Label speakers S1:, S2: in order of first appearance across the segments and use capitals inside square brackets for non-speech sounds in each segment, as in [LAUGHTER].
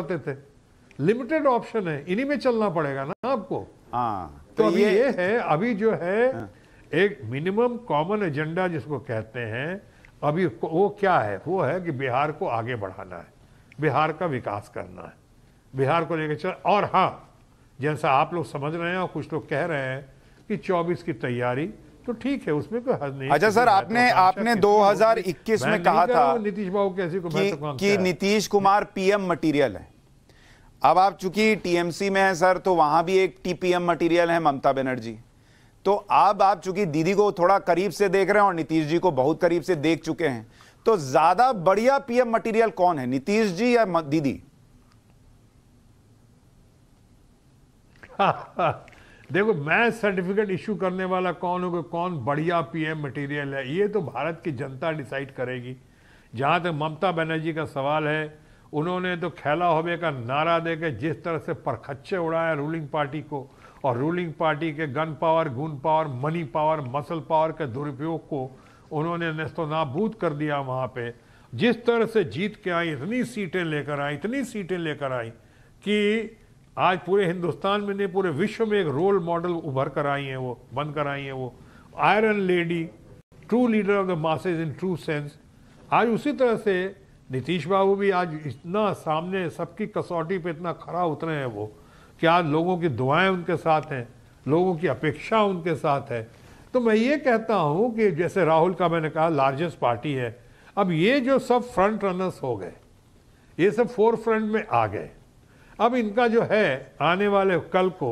S1: आते थे limited option है इन्हीं में चलना पड़ेगा ना आपको आ, हाँ, तो, तो अभी ये, ये है अभी जो है आ, हाँ। एक मिनिमम कॉमन एजेंडा जिसको कहते हैं अभी वो क्या है वो है कि बिहार को आगे बढ़ाना है बिहार का विकास करना है बिहार को लेकर चल और हाँ जैसा आप लोग समझ रहे हैं और कुछ लोग कह रहे हैं कि 24 की तैयारी तो ठीक है उसमें कोई हद नहीं अच्छा सर आपने अच्छा, आपने 2021 में कहा था
S2: नीतीश बाबू कैसे कि, कि नीतीश कुमार पीएम मटेरियल है अब आप चूंकि टीएमसी में है सर तो वहां भी एक टीपीएम मटेरियल है ममता बनर्जी तो अब आप चूंकि दीदी को थोड़ा करीब से देख रहे हैं और नीतीश जी को बहुत करीब से देख चुके हैं तो ज्यादा बढ़िया पीएम मटेरियल कौन है नीतीश जी या दीदी [LAUGHS]
S1: [LAUGHS] देखो मैं सर्टिफिकेट इशू करने वाला कौन होगा कौन बढ़िया पीएम मटेरियल है ये तो भारत की जनता डिसाइड करेगी जहाँ तक ममता बनर्जी का सवाल है उन्होंने तो खेला होबे का नारा दे के जिस तरह से परखच्चे उड़ाया रूलिंग पार्टी को और रूलिंग पार्टी के gun power gun power money power muscle power के दुरुपयोग को उन्होंने नस्तो नाबूद कर दिया वहाँ पे जिस तरह से जीत के आई इतनी सीटें लेकर आई इतनी सीटें लेकर आई कि आज पूरे हिंदुस्तान में नहीं पूरे विश्व में एक रोल मॉडल उभर कर आई हैं वो बन कर आई हैं वो iron lady true leader of the masses in true sense आज उसी तरह से नीतीश बाबू भी आज इतना सामने सबकी कसौटी पे इतना खड़ा उतरे हैं वो कि आज लोगों की दुआएं उनके साथ हैं लोगों की अपेक्षा उनके साथ है तो मैं ये कहता हूँ कि जैसे राहुल का मैंने कहा लार्जेस्ट पार्टी है अब ये जो सब फ्रंट रनर्स हो गए ये सब फोर फ्रंट में आ गए अब इनका जो है आने वाले कल को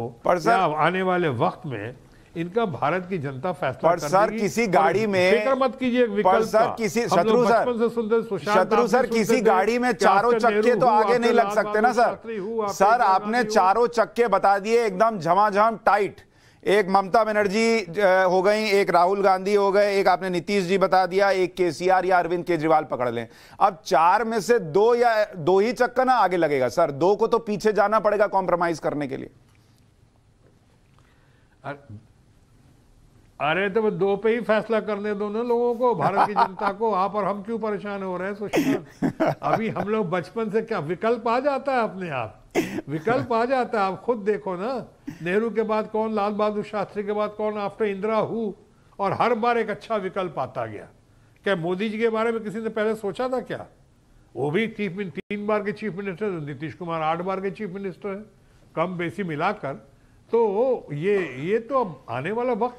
S1: आने वाले वक्त में इनका भारत की जनता फैसला कर सर किसी गाड़ी में फिक्र मत कीजिए विकल्प सर किसी शत्रु सर शत्रु सर किसी गाड़ी में चारों चक्के तो आगे नहीं लग सकते ना सर सर आपने
S2: चारों चक्के बता दिए एकदम झमाझम टाइट एक ममता बनर्जी हो गई एक राहुल गांधी हो गए एक आपने नीतीश जी बता दिया एक केसीआर या अरविंद केजरीवाल पकड़ लें अब चार में से दो या दो ही चक्कर ना आगे लगेगा सर दो को तो पीछे जाना पड़ेगा कॉम्प्रोमाइज करने के लिए
S1: अरे तो दो पे ही फैसला करने दोनों लोगों को भारत की जनता को [LAUGHS] आप और हम क्यों परेशान हो रहे हैं सुशील अभी हम लोग बचपन से क्या विकल्प आ जाता है अपने आप विकल्प आ जाता है आप खुद देखो ना नेहरू के बाद कौन लाल बहादुर शास्त्री के बाद कौन आफ्टर इंदिरा हु और हर बार एक अच्छा विकल्प आता गया क्या मोदी जी के बारे में किसी ने पहले सोचा था क्या वो भी चीफ तीन बार के चीफ मिनिस्टर नीतीश कुमार आठ बार के चीफ मिनिस्टर हैं कम बेसी मिलाकर तो ये ये तो अब आने वाला वक्त